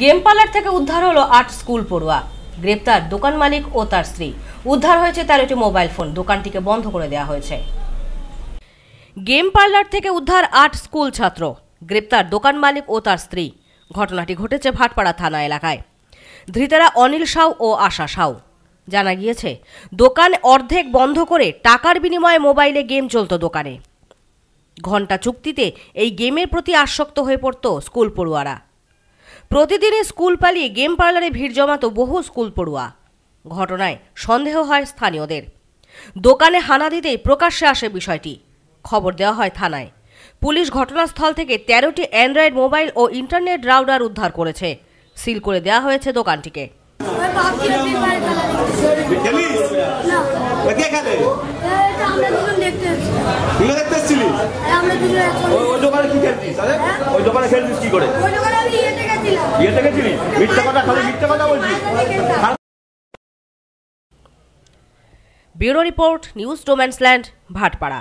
game parlour থেকে উদ্ধার হলো আট স্কুল পড়ুয়া গ্রেপ্তার দোকান মালিক ও তার স্ত্রী উদ্ধার হয়েছে তার একটি মোবাইল ফোন দোকানটিকে বন্ধ করে দেওয়া হয়েছে গেম পার্লার থেকে উদ্ধার আট স্কুল ছাত্র গ্রেপ্তার দোকান মালিক ও তার স্ত্রী ঘটনাটি ঘটেছে ভাটপাড়া থানা এলাকায় ধৃতেরা অনিল সাউ ও আশা সাউ জানা গিয়েছে দোকান অর্ধেক বন্ধ করে টাকার বিনিময়ে মোবাইলে গেম চলত দোকানে ঘন্টা চুক্তিতে এই গেমের প্রতি আসক্ত হয়ে পড়ত স্কুল পড়ুয়ারা প্রতিদিনে স্কুল পালিয়ে গেম পার্লারে ভিড় জমাতো বহু স্কুল পড়ুয়া ঘটনায় সন্দেহ হয় স্থানীয়দের দোকানে হানা দিতেই প্রকাশ্যে আসে বিষয়টি খবর দেওয়া হয় থানায় পুলিশ ঘটনাস্থল থেকে তেরোটি অ্যান্ড্রয়েড মোবাইল ও ইন্টারনেট রাউডার উদ্ধার করেছে সিল করে দেওয়া হয়েছে দোকানটিকে গেছিস ওই দোকানে খেলছিস কি করে ইয়ে ইয়ে মিথ্যা কথা খালি মিথ্যা কথা বলছিস ব্যুরো রিপোর্ট নিউজ ডোম্যান্সল্যান্ড ভাটপাড়া